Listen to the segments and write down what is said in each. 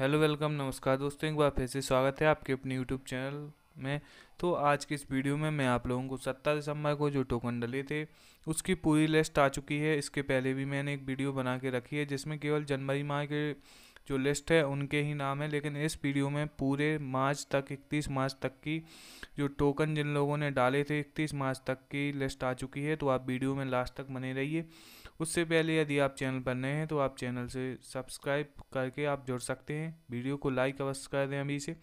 hello welcome नमस्कार दोस्तों एक बार फिर से स्वागत है आपके अपने यूट्यूब चैनल में तो आज की इस वीडियो में मैं आप लोगों को सत्तर दिसंबर को जो टोकन डले थे उसकी पूरी लिस्ट आ चुकी है इसके पहले भी मैंने एक वीडियो बना के रखी है जिसमें केवल जनवरी माह के जो लिस्ट है उनके ही नाम है लेकिन इस वीडियो में पूरे मार्च तक इकतीस मार्च तक की जो टोकन जिन लोगों ने डाले थे इकतीस मार्च तक की लिस्ट आ चुकी है तो आप वीडियो में लास्ट तक बने रहिए उससे पहले यदि आप चैनल पर नए हैं तो आप चैनल से सब्सक्राइब करके आप जुड़ सकते हैं वीडियो को लाइक अवश्य कर दें अभी से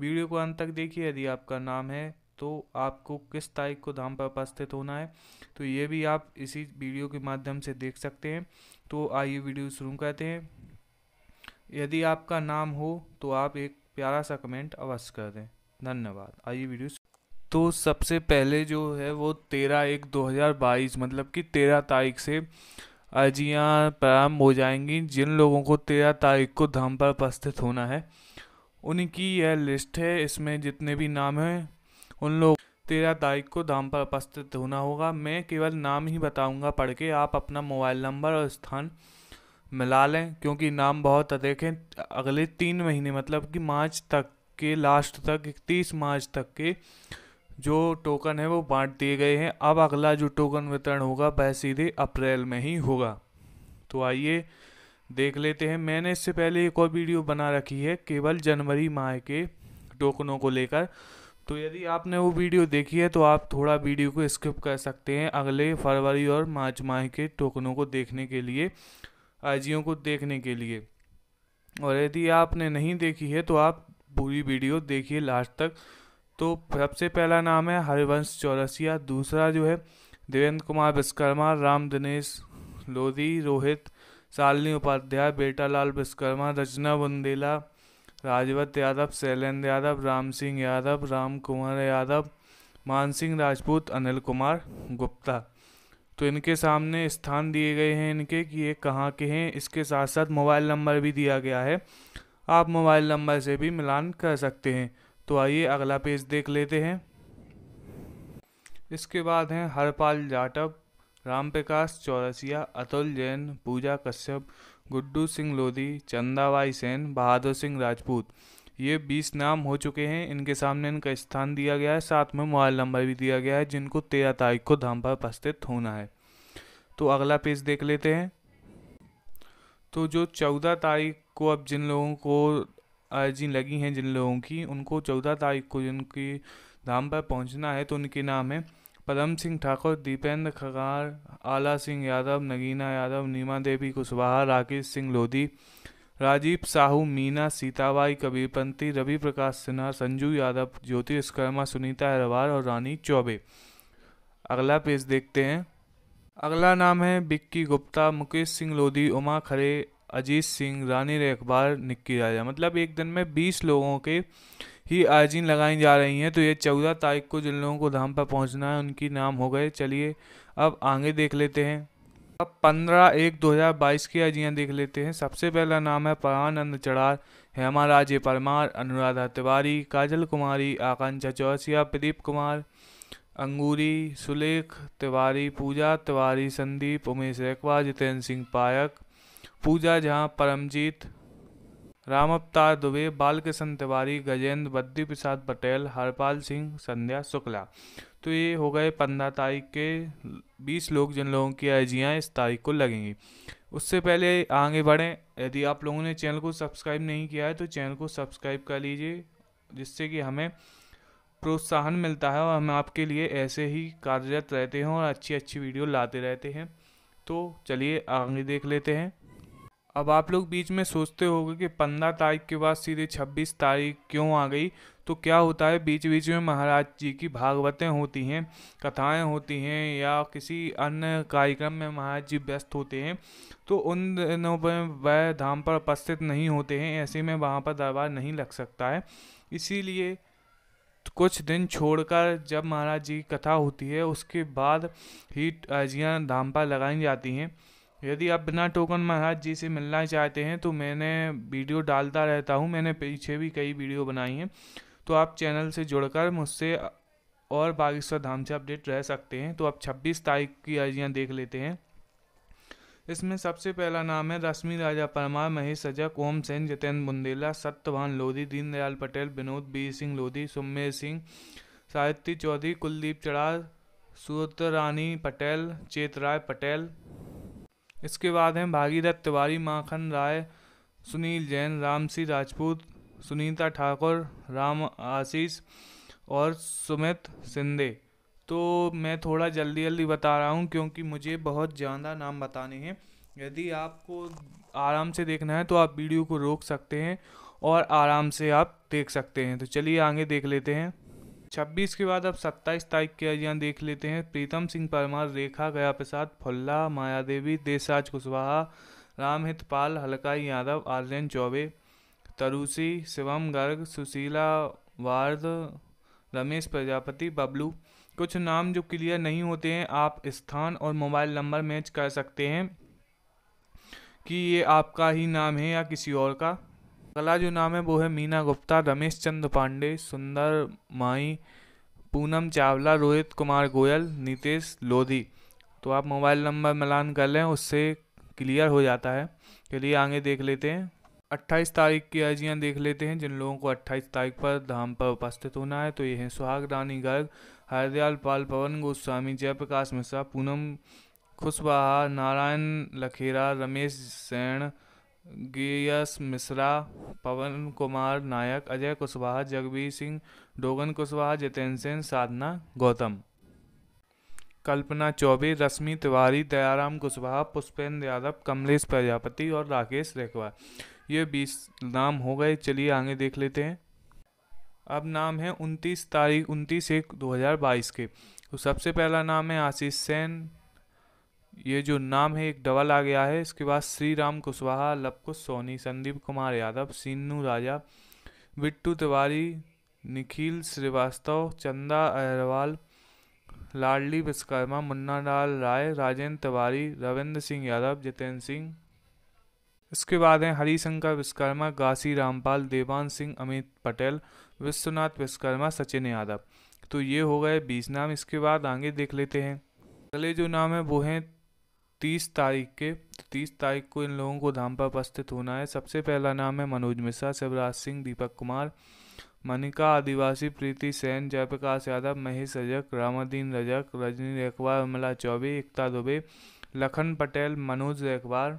वीडियो को अंत तक देखिए यदि आपका नाम है तो आपको किस तारीख को धाम पर उपस्थित होना है तो ये भी आप इसी वीडियो के माध्यम से देख सकते हैं तो आइए वीडियो शुरू करते हैं यदि आपका नाम हो तो आप एक प्यारा सा कमेंट अवश्य कर दें धन्यवाद आइए वीडियो तो सबसे पहले जो है वो तेरह एक दो हज़ार बाईस मतलब कि तेरह तारीख से अर्जियाँ प्रारंभ हो जाएंगी जिन लोगों को तेरह तारीख को धाम पर उपस्थित होना है उनकी यह लिस्ट है इसमें जितने भी नाम हैं उन लोग तेरह तारीख को धाम पर उपस्थित होना होगा मैं केवल नाम ही बताऊंगा पढ़ के आप अपना मोबाइल नंबर और स्थान मिला लें क्योंकि नाम बहुत अधिक हैं अगले तीन महीने मतलब कि मार्च तक के लास्ट तक इकतीस मार्च तक के जो टोकन है वो बांट दिए गए हैं अब अगला जो टोकन वितरण होगा वह सीधे अप्रैल में ही होगा तो आइए देख लेते हैं मैंने इससे पहले एक और वीडियो बना रखी है केवल जनवरी माह के टोकनों को लेकर तो यदि आपने वो वीडियो देखी है तो आप थोड़ा वीडियो को स्किप कर सकते हैं अगले फरवरी और मार्च माह के टोकनों को देखने के लिए आजियों को देखने के लिए और यदि आपने नहीं देखी है तो आप पूरी वीडियो देखिए लास्ट तक तो सबसे पहला नाम है हरिवंश चौरसिया दूसरा जो है देवेंद्र कुमार विश्वकर्मा राम दिनेश लोधी रोहित सालनी उपाध्याय बेटालाल विश्वकर्मा रचना बुंदेला राजवत यादव शैलेंद्र यादव राम सिंह यादव राम कुमार यादव मान सिंह राजपूत अनिल कुमार गुप्ता तो इनके सामने स्थान दिए गए हैं इनके कि ये कहाँ के हैं इसके साथ साथ मोबाइल नंबर भी दिया गया है आप मोबाइल नंबर से भी मिलान कर सकते हैं तो आइए अगला पेज देख लेते हैं इसके बाद हैं हरपाल जाटव राम प्रकाश चौरसिया अतुल जैन पूजा कश्यप गुड्डू सिंह लोधी चंदाबाई सेन बहादुर सिंह राजपूत ये बीस नाम हो चुके हैं इनके सामने इनका स्थान दिया गया है साथ में मोबाइल नंबर भी दिया गया है जिनको तेरह तारीख को धाम पर उपस्थित होना है तो अगला पेज देख लेते हैं तो जो चौदह तारीख को अब जिन लोगों को अर्जी लगी हैं जिन लोगों की उनको चौदह तारीख को जिनकी धाम पर पहुंचना है तो उनके नाम है पदम सिंह ठाकुर दीपेंद्र खगार आला सिंह यादव नगीना यादव नीमा देवी कुशवाहा राकेश सिंह लोधी राजीव साहू मीना सीताबाई कबीरपंथी रवि प्रकाश सिन्हा संजू यादव ज्योति कर्मा सुनीता अरवाल और रानी चौबे अगला पेज देखते हैं अगला नाम है बिक्की गुप्ता मुकेश सिंह लोधी उमा खरे अजीत सिंह रानी अखबार निक्की राजा मतलब एक दिन में बीस लोगों के ही आयोजन लगाई जा रही हैं तो ये चौदह तारीख को जिन लोगों को धाम पर पहुंचना है उनकी नाम हो गए चलिए अब आगे देख लेते हैं अब पंद्रह एक दो हज़ार बाईस की आजियाँ देख लेते हैं सबसे पहला नाम है परमानंद चढ़ार हेमा राजे परमार अनुराधा तिवारी काजल कुमारी आकांक्षा चौसिया प्रदीप कुमार अंगूरी सुलेख तिवारी पूजा तिवारी संदीप उमेश रेखवा जितेंद्र सिंह पायक पूजा झा परमजीत राम अवतार दुबे बालकृष्ण तिवारी गजेंद्र बद्दी प्रसाद पटेल हरपाल सिंह संध्या शुक्ला तो ये हो गए पंद्रह तारीख के बीस लोग जिन लोगों की अर्जियाँ इस तारीख को लगेंगी उससे पहले आगे बढ़ें यदि आप लोगों ने चैनल को सब्सक्राइब नहीं किया है तो चैनल को सब्सक्राइब कर लीजिए जिससे कि हमें प्रोत्साहन मिलता है और हम आपके लिए ऐसे ही कार्यरत रहते हैं और अच्छी अच्छी वीडियो लाते रहते हैं तो चलिए आगे देख लेते हैं अब आप लोग बीच में सोचते होंगे कि पंद्रह तारीख के बाद सीधे छब्बीस तारीख क्यों आ गई तो क्या होता है बीच बीच में महाराज जी की भागवतें होती हैं कथाएं होती हैं या किसी अन्य कार्यक्रम में महाराज जी व्यस्त होते हैं तो उन दिनों पर वह धाम पर उपस्थित नहीं होते हैं ऐसे में वहाँ पर दरबार नहीं लग सकता है इसीलिए कुछ दिन छोड़कर जब महाराज जी की कथा होती है उसके बाद ही अर्जियाँ धाम पर लगाई जाती हैं यदि आप बिना टोकन महाराज जी से मिलना चाहते हैं तो मैंने वीडियो डालता रहता हूँ मैंने पीछे भी कई वीडियो बनाई हैं तो आप चैनल से जुड़कर मुझसे और बागेश्वर धाम से अपडेट रह सकते हैं तो आप 26 तारीख की अर्जियाँ देख लेते हैं इसमें सबसे पहला नाम है रश्मि राजा परमार महेश सजक ओम सेन जितेंद्र बुंदेला सत्यवान लोधी दीनदयाल पटेल विनोद बी सिंह लोधी सुमेर सिंह साहित्य चौधरी कुलदीप चढ़ा सूरत रानी पटेल चेतराय पटेल इसके बाद हैं भागीरथ तिवारी माखन राय सुनील जैन रामसी राजपूत सुनीता ठाकुर राम आशीष और सुमित सिंधे तो मैं थोड़ा जल्दी जल्दी बता रहा हूँ क्योंकि मुझे बहुत ज़्यादा नाम बताने हैं यदि आपको आराम से देखना है तो आप वीडियो को रोक सकते हैं और आराम से आप देख सकते हैं तो चलिए आगे देख लेते हैं छब्बीस के बाद अब सत्ताईस तारीख के यहाँ देख लेते हैं प्रीतम सिंह परमार रेखा गया प्रसाद फुल्ला माया देवी देसराज कुशवाहा रामहित पाल हलकाई यादव आर्यन चौबे तरुषी शिवम गर्ग सुशीला वार्द रमेश प्रजापति बबलू कुछ नाम जो क्लियर नहीं होते हैं आप स्थान और मोबाइल नंबर मैच कर सकते हैं कि ये आपका ही नाम है या किसी और का अगला जो नाम है वो है मीना गुप्ता रमेश चंद पांडे सुंदर माई पूनम चावला रोहित कुमार गोयल नितेश लोधी तो आप मोबाइल नंबर मिलान कर लें उससे क्लियर हो जाता है चलिए आगे देख लेते हैं 28 तारीख की अर्जियाँ देख लेते हैं जिन लोगों को 28 तारीख पर धाम पर उपस्थित होना है तो ये हैं सुहाग रानी गर्ग हरदयाल पाल पवन गोस्वामी जयप्रकाश मिश्रा पूनम खुशबहार नारायण लखेरा रमेश सैण गियस मिश्रा पवन कुमार नायक अजय कुशवाहा जगबीर सिंह डोगन कुशवाहा जितेंद्र सिंह साधना गौतम कल्पना चौबे रश्मि तिवारी दयाराम कुशवाहा पुष्पेंद्र यादव कमलेश प्रजापति और राकेश रेखवा ये बीस नाम हो गए चलिए आगे देख लेते हैं अब नाम है उनतीस तारीख उनतीस एक दो हजार बाईस के तो सबसे पहला नाम है आशीष सेन ये जो नाम है एक डबल आ गया है इसके बाद श्री राम कुशवाहा लपकुश सोनी संदीप कुमार यादव सिन्नू राजा बिट्टू तिवारी निखिल श्रीवास्तव चंदा अहरवाल लाडली विश्वकर्मा मुन्ना लाल राय राजेंद्र तिवारी रविंद्र सिंह यादव जितेंद्र सिंह इसके बाद हैं हरिशंकर विश्वकर्मा गासी रामपाल देवान सिंह अमित पटेल विश्वनाथ विश्वकर्मा सचिन यादव तो ये हो गए बीस नाम इसके बाद आगे देख लेते हैं अगले जो नाम है वो हैं तीस तारीख के तो तीस तारीख को इन लोगों को धाम पर उपस्थित होना है सबसे पहला नाम है मनोज मिश्रा शिवराज सिंह दीपक कुमार मनिका आदिवासी प्रीति सेन जयप्रकाश यादव महेश रजक रामादीन रजक रजनी रेखवार उमला चौबे एकता दुबे लखन पटेल मनोज रेखवार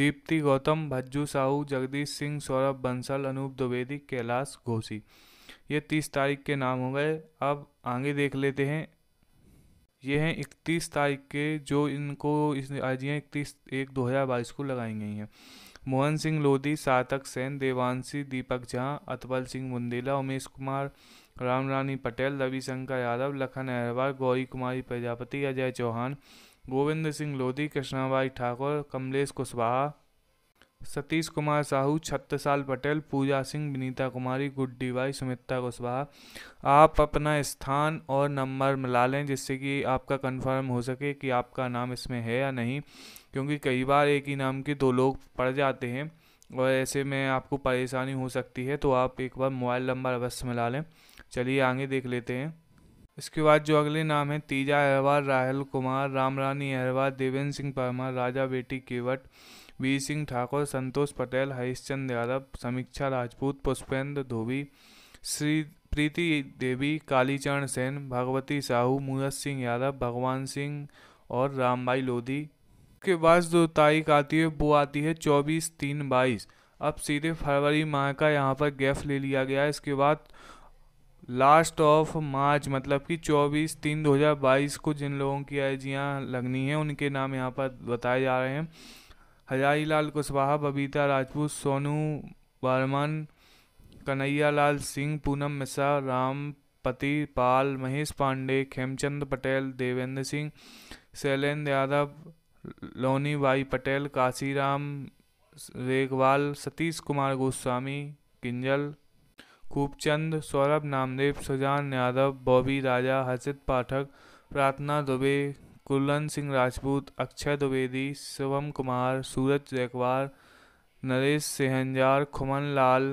दीप्ति गौतम भज्जू साहू जगदीश सिंह सौरभ बंसल अनूप द्विवेदी कैलाश घोसी ये तीस तारीख के नाम हो गए अब आगे देख लेते हैं ये हैं इकतीस तारीख के जो इनको इस आज इकतीस एक दो हज़ार बाईस को लगाई गई हैं मोहन सिंह लोधी सातक सेन देवांशी दीपक झा अतबल सिंह मुंदेला उमेश कुमार राम रानी पटेल रविशंकर यादव लखन अहरवाल गौरी कुमारी प्रजापति अजय चौहान गोविंद सिंह लोधी कृष्णाबाई ठाकुर कमलेश कुशवाहा सतीश कुमार साहू छत्रसाल पटेल पूजा सिंह विनीता कुमारी गुड्डी बाई सुमित्रा कुशवाहा आप अपना स्थान और नंबर मिला लें जिससे कि आपका कंफर्म हो सके कि आपका नाम इसमें है या नहीं क्योंकि कई बार एक ही नाम के दो लोग पड़ जाते हैं और ऐसे में आपको परेशानी हो सकती है तो आप एक बार मोबाइल नंबर अवश्य मिला लें चलिए आगे देख लेते हैं इसके बाद जो अगले नाम है तीजा अहरवाल राहल कुमार राम रानी अहरवाल देवेंद्र सिंह परमार राजा बेटी केवट वीर सिंह ठाकुर संतोष पटेल हरिश्चंद यादव समीक्षा राजपूत पुष्पेंद्र धोबी श्री प्रीति देवी कालीचरण सेन भगवती साहू मूरत सिंह यादव भगवान सिंह और रामबाई लोधी के बाद जो तारीख आती है वो आती है चौबीस तीन बाईस अब सीधे फरवरी माह का यहाँ पर गैफ ले लिया गया है इसके बाद लास्ट ऑफ मार्च मतलब कि चौबीस तीन दो हजार बाईस को जिन लोगों की अर्जियाँ लगनी है उनके नाम यहाँ पर बताए जा रहे हैं हजारी लाल कुशवाहा बबीता राजपूत सोनू बर्मन कन्हैया लाल सिंह पूनम मिश्रा रामपति पाल महेश पांडे खेमचंद पटेल देवेंद्र सिंह शैलेंद्र यादव लोनी भाई पटेल काशीराम रेगवाल सतीश कुमार गोस्वामी किंजल खूबचंद सौरभ नामदेव सुजान यादव बॉबी राजा हर्षित पाठक प्रार्थना दुबे कुल्लन सिंह राजपूत अक्षय द्विवेदी शिवम कुमार सूरज जयकवार नरेश सेहंजार खुमन लाल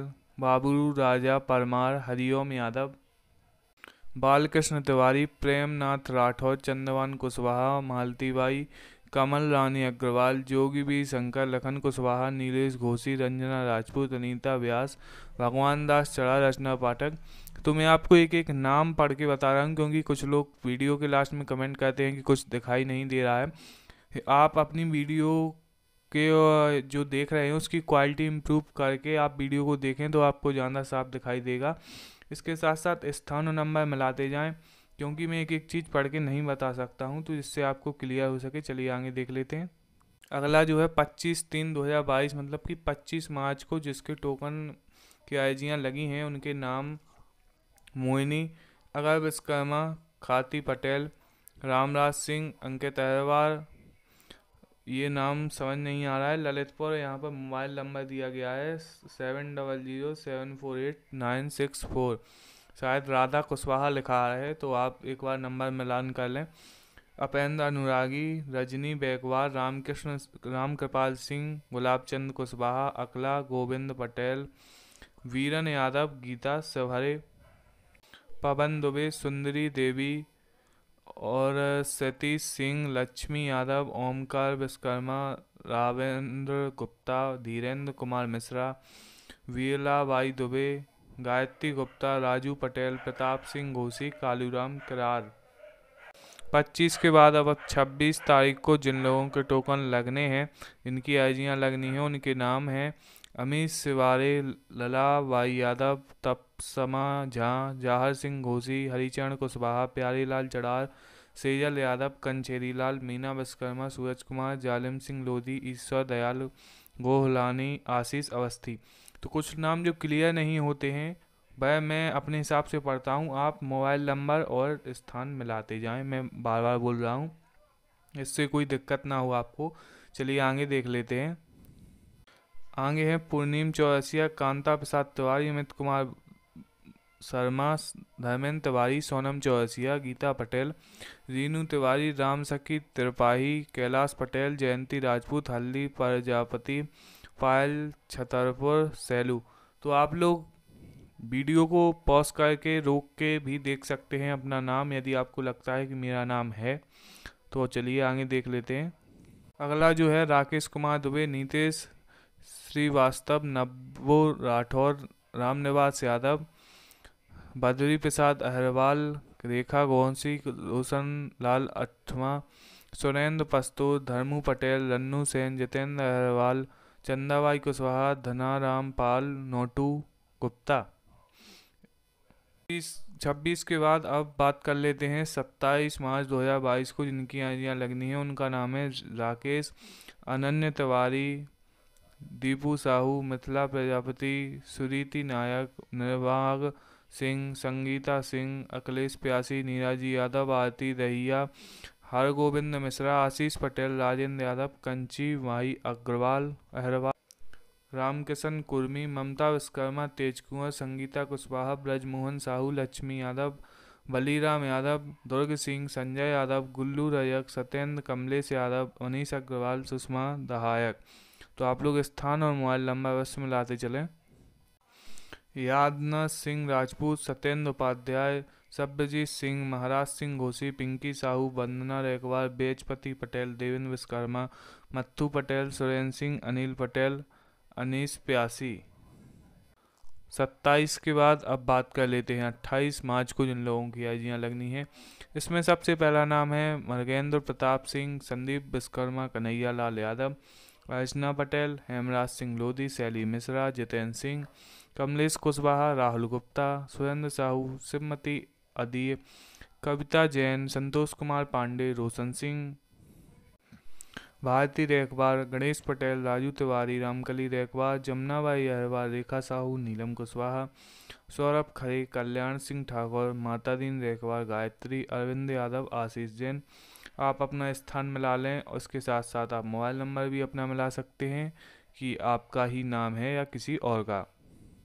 बाबू राजा परमार हरिओम यादव बालकृष्ण तिवारी प्रेमनाथ राठौर चंद्रवान कुशवाहा मालतीबाई कमल रानी अग्रवाल जोगी बी शंकर लखन कुशवाहा नीलेश घोसी रंजना राजपूत अनीता व्यास भगवान दास चढ़ा रचना पाठक तो मैं आपको एक एक नाम पढ़ के बता रहा हूँ क्योंकि कुछ लोग वीडियो के लास्ट में कमेंट करते हैं कि कुछ दिखाई नहीं दे रहा है आप अपनी वीडियो के जो देख रहे हैं उसकी क्वालिटी इम्प्रूव करके आप वीडियो को देखें तो आपको ज़्यादा साफ दिखाई देगा इसके साथ साथ स्थान और नंबर मिलाते जाएं क्योंकि मैं एक एक चीज़ पढ़ के नहीं बता सकता हूँ तो जिससे आपको क्लियर हो सके चलिए आगे देख लेते हैं अगला जो है 25 तीन 2022 मतलब कि 25 मार्च को जिसके टोकन की आईजियाँ लगी हैं उनके नाम मोहिनी अगर विश्वकर्मा खाती पटेल रामराज सिंह अंकित अहरवाल ये नाम समझ नहीं आ रहा है ललितपुर यहाँ पर मोबाइल नंबर दिया गया है seven double zero seven four eight nine six four शायद राधा कुशवाहा लिखा रहा है तो आप एक बार नंबर मिलान कर लें अपेंद्र अनुरागी रजनी बेगवाल रामकृष्ण राम कृपाल सिंह गुलाब चंद कुशवाहा अकला गोविंद पटेल वीरन यादव गीता सवहरे पवन दुबे सुंदरी देवी और सतीश सिंह लक्ष्मी यादव ओमकार विश्वकर्मा रावेंद्र गुप्ता धीरेंद्र कुमार मिश्रा बाई दुबे गायत्री गुप्ता राजू पटेल प्रताप सिंह घोसी कालूराम करार 25 के बाद अब 26 तारीख को जिन लोगों के टोकन लगने हैं इनकी अर्जियाँ लगनी है उनके नाम हैं अमित सिवारे लला वाई यादव तपसमा झा जाहर सिंह घोसी हरिचरण कुशवाहा प्यारीलाल चढ़ार सेजल यादव कंचेरी लाल मीना विश्वकर्मा सूरज कुमार जालिम सिंह लोधी ईश्वर दयाल गोहलानी आशीष अवस्थी तो कुछ नाम जो क्लियर नहीं होते हैं वह मैं अपने हिसाब से पढ़ता हूँ आप मोबाइल नंबर और स्थान मिलाते जाएं मैं बार बार बोल रहा हूँ इससे कोई दिक्कत ना हो आपको चलिए आगे देख लेते हैं आगे हैं पूर्णिम चौरसिया कांता प्रसाद तिवारी अमित कुमार शर्मा धर्मेंद्र तिवारी सोनम चौरसिया गीता पटेल रीनू तिवारी राम सखी त्रिपाही कैलाश पटेल जयंती राजपूत हल्दी प्रजापति पायल छतरपुर सैलू तो आप लोग वीडियो को पॉज करके रोक के भी देख सकते हैं अपना नाम यदि आपको लगता है कि मेरा नाम है तो चलिए आगे देख लेते हैं अगला जो है राकेश कुमार दुबे नीतेश श्रीवास्तव नब्बो राठौर रामनिवास यादव बद्री प्रसाद अहरवाल रेखा गोहंसी रोशन लाल अठवा सुरेंद्र पस्तो धर्मू पटेल रन्नू सेन जितेंद्र अहरवाल चंदाबाई कुशवाहा धनाराम पाल नोटू गुप्ता छब्बीस के बाद अब बात कर लेते हैं सत्ताईस मार्च दो हजार बाईस को जिनकी आजियाँ लगनी है उनका नाम है राकेश अनन्य तिवारी दीपू साहू मिथिला प्रजापति सुरीति नायक निर्वाग सिंह संगीता सिंह अखिलेश प्यासी नीराजी यादव आरती दहिया हरगोविंद मिश्रा आशीष पटेल राजेंद्र यादव कंची माही अग्रवाल अहरवाल रामकिशन कुर्मी ममता विश्वकर्मा तेज कुंवर संगीता कुशवाहा ब्रजमोहन साहू लक्ष्मी यादव बलीराम यादव दुर्ग सिंह संजय यादव गुल्लू रजक सत्येंद्र कमलेश यादव अनीश अग्रवाल सुषमा दहायक तो आप लोग स्थान और मोबाइल नंबर अवश्य मिलाते चलें यादना सिंह राजपूत सत्येंद्र उपाध्याय सभ्यजीत सिंह महाराज सिंह घोसी पिंकी साहू वंदना रेखवाल बेजपति पटेल देवेंद्र विश्वकर्मा मत्थु पटेल सुरेंद्र सिंह अनिल पटेल अनीस प्यासी सत्ताईस के बाद अब बात कर लेते हैं अट्ठाईस मार्च को जिन लोगों की आजियाँ लगनी है इसमें सबसे पहला नाम है मृगेंद्र प्रताप सिंह संदीप विश्वकर्मा कन्हैया लाल यादव अर्चना पटेल हेमराज सिंह लोधी शैली मिश्रा जितेंद्र सिंह कमलेश कुशवाहा राहुल गुप्ता सुरेंद्र साहू श्रीमती अदीय कविता जैन संतोष कुमार पांडे रोशन सिंह भारती रेखवार गणेश पटेल राजू तिवारी रामकली रेखवार जमुनाबाई अहरवार रेखा साहू नीलम कुशवाहा सौरभ खरे कल्याण सिंह ठाकुर माता दीन रेखवार गायत्री अरविंद यादव आशीष जैन आप अपना स्थान मिला लें उसके साथ साथ आप मोबाइल नंबर भी अपना मिला सकते हैं कि आपका ही नाम है या किसी और का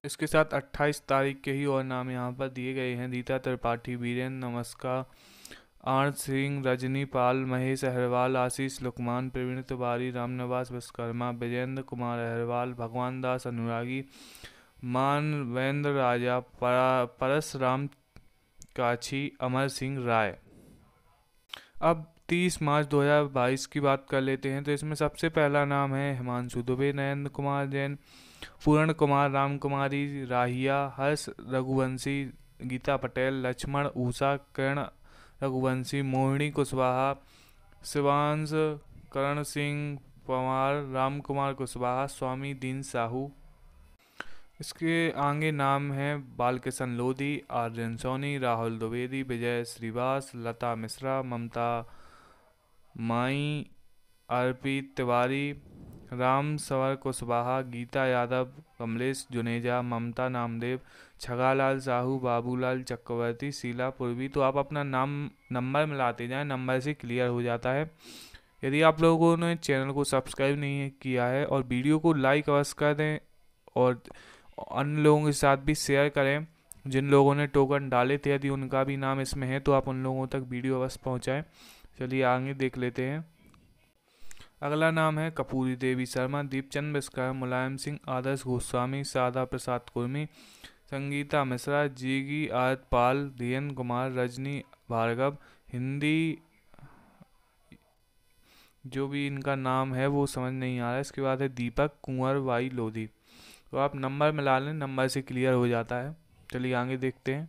इसके साथ 28 तारीख के ही और नाम यहाँ पर दिए गए हैं रीता त्रिपाठी वीरेन नमस्कार आर सिंह रजनी पाल महेश अहरवाल आशीष लुकमान प्रवीण तिवारी रामनिवास विश्वकर्मा विजेंद्र कुमार अहरवाल भगवान दास अनुरागी मानवेंद्र राजा परस राम काछी अमर सिंह राय अब तीस मार्च 2022 की बात कर लेते हैं तो इसमें सबसे पहला नाम है हिमांशु दुबे नरेंद्र कुमार जैन पूरण कुमार राम कुमारी राहिया हर्ष रघुवंशी गीता पटेल लक्ष्मण ऊषा कर्ण रघुवंशी मोहिनी कुशवाहा शिवांश करण सिंह पवार राम कुमार कुशवाहा स्वामी दीन साहू इसके आगे नाम हैं बालकिशन लोधी आर्यन सोनी राहुल द्विवेदी विजय श्रीवास लता मिश्रा ममता माई अर्पित तिवारी राम सवर कुशवाहा गीता यादव कमलेश जुनेजा ममता नामदेव छगालाल साहू बाबूलाल चक्रवर्ती शीला पूर्वी तो आप अपना नाम नंबर मिलाते जाएं नंबर से क्लियर हो जाता है यदि आप लोगों ने चैनल को सब्सक्राइब नहीं किया है और वीडियो को लाइक अवश्य कर दें और अन्य लोगों के साथ भी शेयर करें जिन लोगों ने टोकन डाले थे यदि उनका भी नाम इसमें है तो आप उन लोगों तक वीडियो अवश्य पहुँचाएँ चलिए आगे देख लेते हैं अगला नाम है कपूरी देवी शर्मा दीपचंद बिस्कर मुलायम सिंह आदर्श गोस्वामी सादा प्रसाद कुर्मी संगीता मिश्रा जीगी आयत पाल धीन कुमार रजनी भार्गव हिंदी जो भी इनका नाम है वो समझ नहीं आ रहा है इसके बाद है दीपक कुंवर वाई लोधी तो आप नंबर मिला लें नंबर से क्लियर हो जाता है चलिए आगे देखते हैं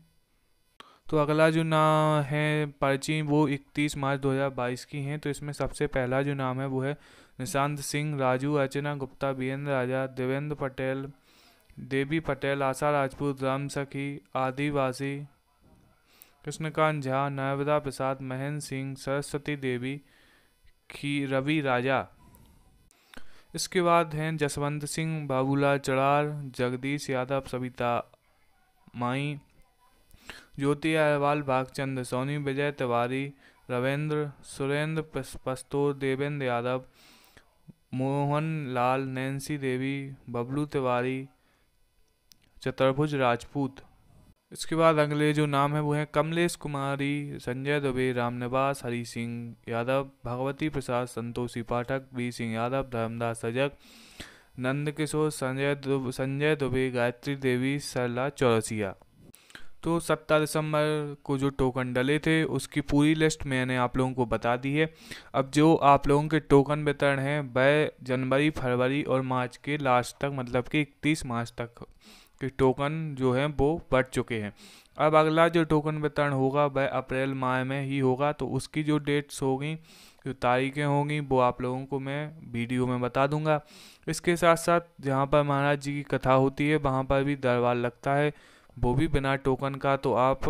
तो अगला जो नाम है पर्ची वो 31 मार्च 2022 की हैं तो इसमें सबसे पहला जो नाम है वो है निशांत सिंह राजू अर्चना गुप्ता बीरेंद्र राजा देवेंद्र पटेल देवी पटेल आशा राजपूत राम सखी आदिवासी कृष्णकांत झा नर्मदा प्रसाद महेंद्र सिंह सरस्वती देवी खी रवि राजा इसके बाद हैं जसवंत सिंह बाबूलाल चढ़ार जगदीश यादव सविता माई ज्योति अहवाल भागचंद्र सोनी विजय तिवारी रविंद्र सुरेंद्र पस्तूर देवेंद्र यादव मोहन लाल नैन्सी देवी बबलू तिवारी चतुर्भुज राजपूत इसके बाद अगले जो नाम है वो है कमलेश कुमारी संजय दुबे रामनिवास हरी सिंह यादव भगवती प्रसाद संतोषी पाठक बी सिंह यादव धर्मदास सजग नंद किशोर संजय दुबे संजय दुबे गायत्री देवी सरला चौरसिया तो सत्रह दिसंबर को जो टोकन डले थे उसकी पूरी लिस्ट मैंने आप लोगों को बता दी है अब जो आप लोगों के टोकन वितरण हैं वह जनवरी फरवरी और मार्च के लास्ट तक मतलब कि इकतीस मार्च तक के टोकन जो हैं वो बढ़ चुके हैं अब अगला जो टोकन वितरण होगा वह अप्रैल माह में ही होगा तो उसकी जो डेट्स होगी जो तारीखें होंगी वो आप लोगों को मैं वीडियो में बता दूंगा इसके साथ साथ जहाँ पर महाराज जी की कथा होती है वहाँ पर भी दरबार लगता है वो भी बिना टोकन का तो आप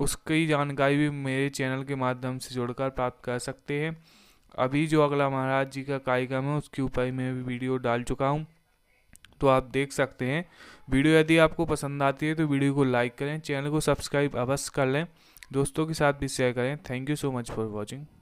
उसकी जानकारी भी मेरे चैनल के माध्यम से जुड़कर प्राप्त कर सकते हैं अभी जो अगला महाराज जी का कार्यक्रम है उसके ऊपर मैं भी वीडियो डाल चुका हूँ तो आप देख सकते हैं वीडियो यदि आपको पसंद आती है तो वीडियो को लाइक करें चैनल को सब्सक्राइब अवश्य कर लें दोस्तों के साथ भी शेयर करें thank you so much for watching